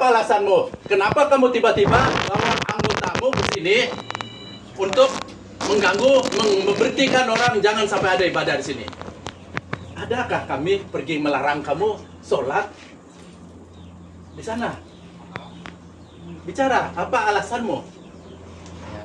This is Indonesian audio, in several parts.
Apa alasanmu? Kenapa kamu tiba-tiba bawa anggotamu ke sini untuk mengganggu, memberhentikan orang jangan sampai ada ibadah di sini? Adakah kami pergi melarang kamu sholat di sana? Bicara, apa alasanmu?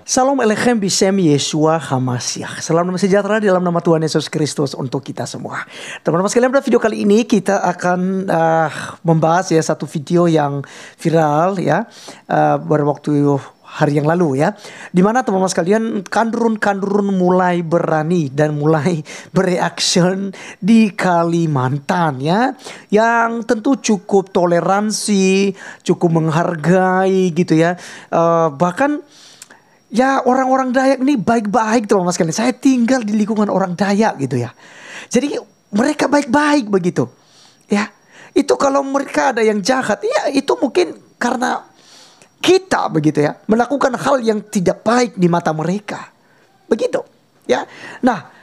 Salam Elechem Bisem Yeshua Hamasyah. Salam nama sejahtera dalam nama Tuhan Yesus Kristus untuk kita semua. Teman-teman sekalian pada video kali ini kita akan uh, membahas ya satu video yang viral ya uh, pada waktu hari yang lalu ya. di mana teman-teman sekalian kandurun-kandurun mulai berani dan mulai bereaksi di Kalimantan ya. Yang tentu cukup toleransi, cukup menghargai gitu ya. Uh, bahkan ya orang-orang Dayak ini baik-baik tuh mas sekalian. Saya tinggal di lingkungan orang Dayak gitu ya. Jadi mereka baik-baik begitu. Ya itu kalau mereka ada yang jahat ya itu mungkin karena kita begitu ya melakukan hal yang tidak baik di mata mereka begitu ya nah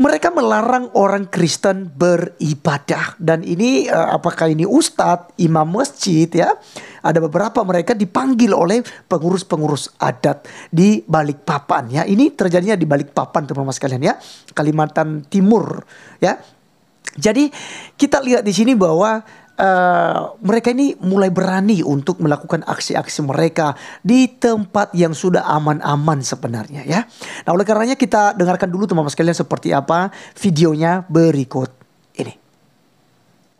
mereka melarang orang Kristen beribadah dan ini eh, apakah ini ustadz, imam masjid ya. Ada beberapa mereka dipanggil oleh pengurus-pengurus adat di balik papan ya. Ini terjadinya di balik papan teman-teman sekalian ya. Kalimantan Timur ya. Jadi kita lihat di sini bahwa uh, mereka ini mulai berani untuk melakukan aksi-aksi mereka di tempat yang sudah aman-aman sebenarnya ya. Nah oleh karenanya kita dengarkan dulu teman-teman sekalian seperti apa videonya berikut ini.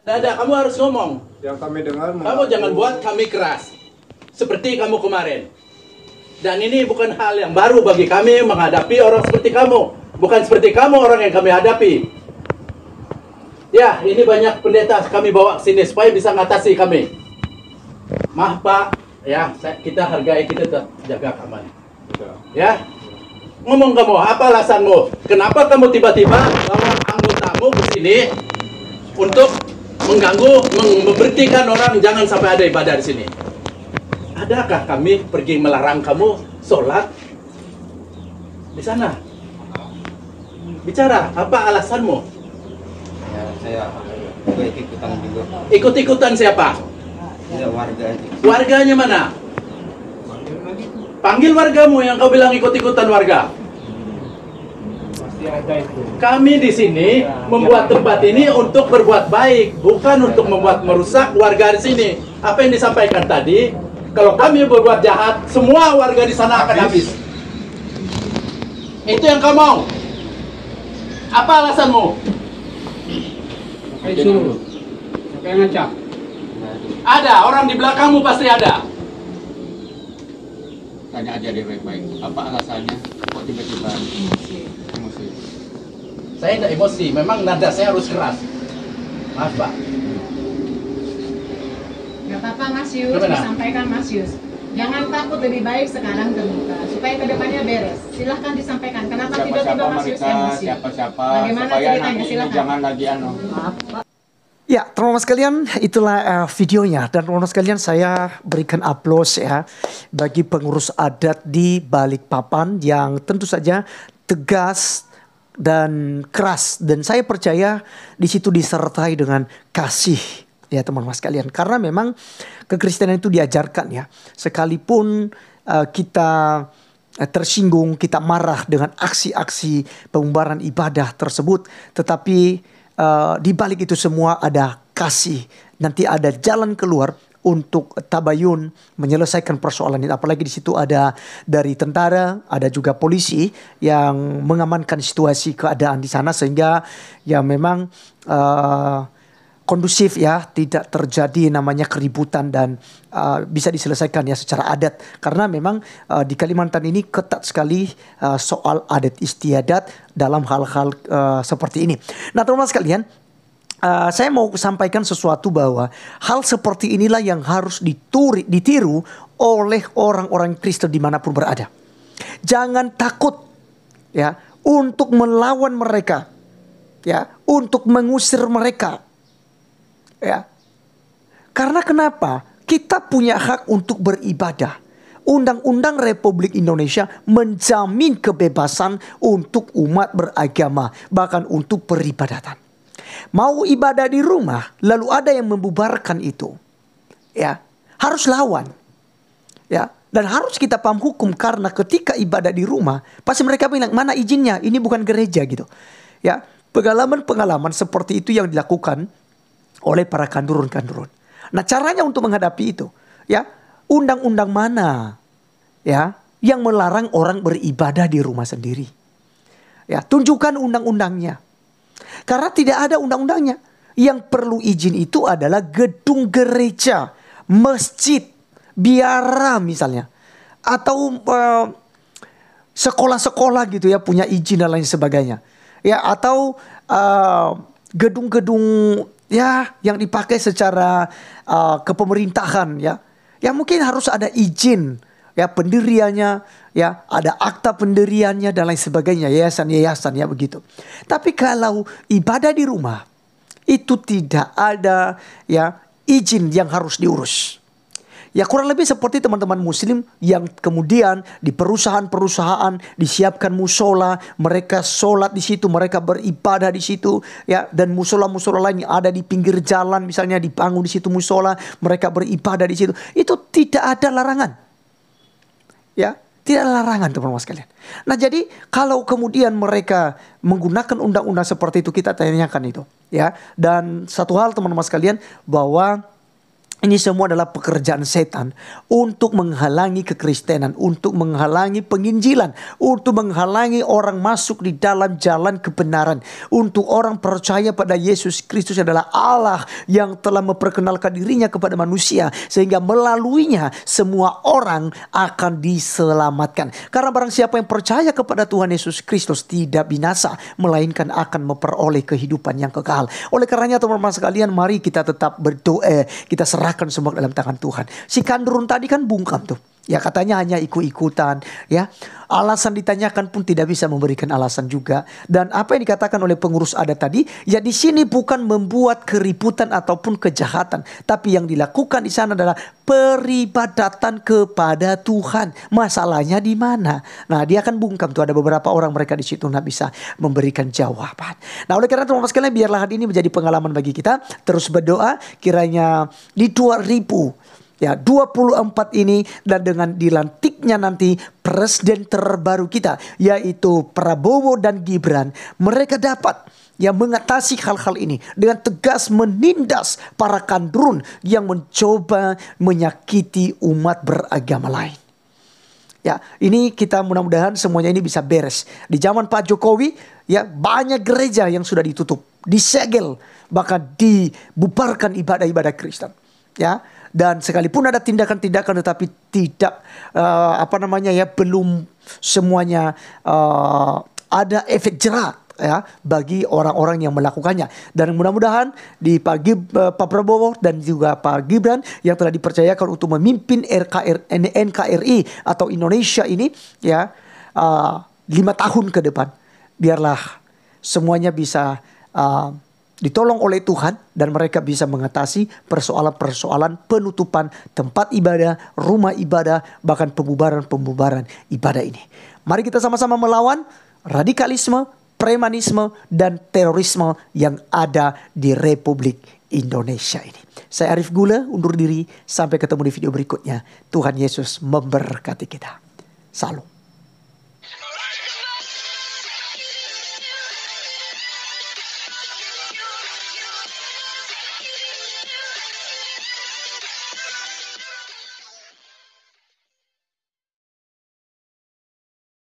Dada kamu harus ngomong. Yang kami dengar. Kamu jangan buat kami keras seperti kamu kemarin. Dan ini bukan hal yang baru bagi kami menghadapi orang seperti kamu. Bukan seperti kamu orang yang kami hadapi. Ya, ini banyak pendeta kami bawa ke sini supaya bisa ngatasi kami. Maaf Pak, ya kita hargai kita tetap jaga aman. Ya, ngomong kamu apa alasanmu? Kenapa kamu tiba-tiba bawa anggotamu ke sini untuk mengganggu, memberhentikan orang jangan sampai ada ibadah di sini? Adakah kami pergi melarang kamu sholat di sana? Bicara, apa alasanmu? saya ikut-ikutan juga ikut-ikutan siapa ya, warga warganya mana panggil wargamu yang kau bilang ikut-ikutan warga kami di sini iya, membuat iya. tempat ini untuk berbuat baik, bukan untuk membuat merusak warga di sini. Apa yang disampaikan tadi, kalau kami berbuat jahat, semua warga di sana akan habis. Itu yang kamu? mau. Apa alasanmu? Ayo, suruh. Siapa yang ngajak? Ada, orang di belakangmu pasti ada. Tanya aja dia baik-baik. Apa alasannya? Kok tiba-tiba emosi? emosi? Saya tidak emosi, memang nada saya harus keras. Maaf, Pak. Gak apa-apa, Mas Yus. Disampaikan, Mas Yus. Jangan takut lebih baik sekarang terbuka supaya kedepannya beres. Silahkan disampaikan kenapa tiba-tiba masih Yus emosi. Siapa-siapa Bagaimana supaya ceritanya silahkan. Jangan lagi anu. Ya, teman-teman sekalian, itulah uh, videonya. Dan teman-teman sekalian, saya berikan aplaus ya bagi pengurus adat di Balikpapan yang tentu saja tegas dan keras. Dan saya percaya di situ disertai dengan kasih ya teman-teman sekalian. Karena memang kekristenan itu diajarkan ya. Sekalipun uh, kita eh, tersinggung, kita marah dengan aksi-aksi pembubaran ibadah tersebut, tetapi uh, di balik itu semua ada kasih. Nanti ada jalan keluar untuk tabayun menyelesaikan persoalan ini. Apalagi di situ ada dari tentara, ada juga polisi yang mengamankan situasi keadaan di sana sehingga ya memang uh, kondusif ya, tidak terjadi namanya keributan dan uh, bisa diselesaikan ya secara adat. Karena memang uh, di Kalimantan ini ketat sekali uh, soal adat istiadat dalam hal-hal uh, seperti ini. Nah, teman-teman sekalian, Uh, saya mau sampaikan sesuatu bahwa hal seperti inilah yang harus dituri, ditiru oleh orang-orang Kristen dimanapun berada. Jangan takut ya untuk melawan mereka, ya untuk mengusir mereka, Ya. Karena kenapa? Kita punya hak untuk beribadah. Undang-Undang Republik Indonesia menjamin kebebasan untuk umat beragama, bahkan untuk peribadatan. Mau ibadah di rumah, lalu ada yang membubarkan itu. Ya, harus lawan. Ya, dan harus kita paham hukum karena ketika ibadah di rumah, pasti mereka bilang, "Mana izinnya? Ini bukan gereja." gitu. Ya, pengalaman-pengalaman seperti itu yang dilakukan oleh para kandurun-kandurun. Nah, caranya untuk menghadapi itu, ya, undang-undang mana ya yang melarang orang beribadah di rumah sendiri? Ya, tunjukkan undang-undangnya. Karena tidak ada undang-undangnya. Yang perlu izin itu adalah gedung gereja, masjid, biara misalnya. Atau sekolah sekolah-sekolah gitu ya punya izin dan lain sebagainya. Ya, atau uh, gedung-gedung ya yang dipakai secara uh, kepemerintahan ya ya mungkin harus ada izin ya pendiriannya ya ada akta pendiriannya dan lain sebagainya yayasan-yayasan ya begitu tapi kalau ibadah di rumah itu tidak ada ya izin yang harus diurus Ya kurang lebih seperti teman-teman muslim yang kemudian di perusahaan-perusahaan disiapkan musola, mereka sholat di situ, mereka beribadah di situ, ya dan musola-musola lain yang ada di pinggir jalan misalnya dibangun di situ musola, mereka beribadah di situ. Itu tidak ada larangan. Ya, tidak ada larangan teman-teman sekalian. Nah jadi kalau kemudian mereka menggunakan undang-undang seperti itu kita tanyakan itu ya. Dan satu hal teman-teman sekalian bahwa ini semua adalah pekerjaan setan untuk menghalangi kekristenan, untuk menghalangi penginjilan, untuk menghalangi orang masuk di dalam jalan kebenaran. Untuk orang percaya pada Yesus Kristus adalah Allah yang telah memperkenalkan dirinya kepada manusia sehingga melaluinya semua orang akan diselamatkan. Karena barang siapa yang percaya kepada Tuhan Yesus Kristus tidak binasa melainkan akan memperoleh kehidupan yang kekal. Oleh karenanya teman-teman sekalian mari kita tetap berdoa, kita serah serahkan semua dalam tangan Tuhan. Si kandurun tadi kan bungkam tuh. Ya katanya hanya ikut-ikutan ya. Alasan ditanyakan pun tidak bisa memberikan alasan juga. Dan apa yang dikatakan oleh pengurus adat tadi, ya di sini bukan membuat keributan ataupun kejahatan, tapi yang dilakukan di sana adalah peribadatan kepada Tuhan. Masalahnya di mana? Nah, dia akan bungkam tuh ada beberapa orang mereka di situ nggak bisa memberikan jawaban. Nah, oleh karena itu Bapak sekalian biarlah hari ini menjadi pengalaman bagi kita. Terus berdoa kiranya di 2000 ya 24 ini dan dengan dilantiknya nanti presiden terbaru kita yaitu Prabowo dan Gibran mereka dapat yang mengatasi hal-hal ini dengan tegas menindas para kandrun yang mencoba menyakiti umat beragama lain. Ya, ini kita mudah-mudahan semuanya ini bisa beres. Di zaman Pak Jokowi, ya banyak gereja yang sudah ditutup, disegel, bahkan dibubarkan ibadah-ibadah Kristen ya dan sekalipun ada tindakan-tindakan tetapi tidak uh, apa namanya ya belum semuanya uh, ada efek jerat ya bagi orang-orang yang melakukannya dan mudah-mudahan di pagi uh, Pak Prabowo dan juga Pak Gibran yang telah dipercayakan untuk memimpin RKR, NKRI atau Indonesia ini ya uh, lima tahun ke depan biarlah semuanya bisa uh, ditolong oleh Tuhan dan mereka bisa mengatasi persoalan-persoalan penutupan tempat ibadah, rumah ibadah, bahkan pembubaran-pembubaran ibadah ini. Mari kita sama-sama melawan radikalisme, premanisme, dan terorisme yang ada di Republik Indonesia ini. Saya Arif Gula, undur diri. Sampai ketemu di video berikutnya. Tuhan Yesus memberkati kita. Salam.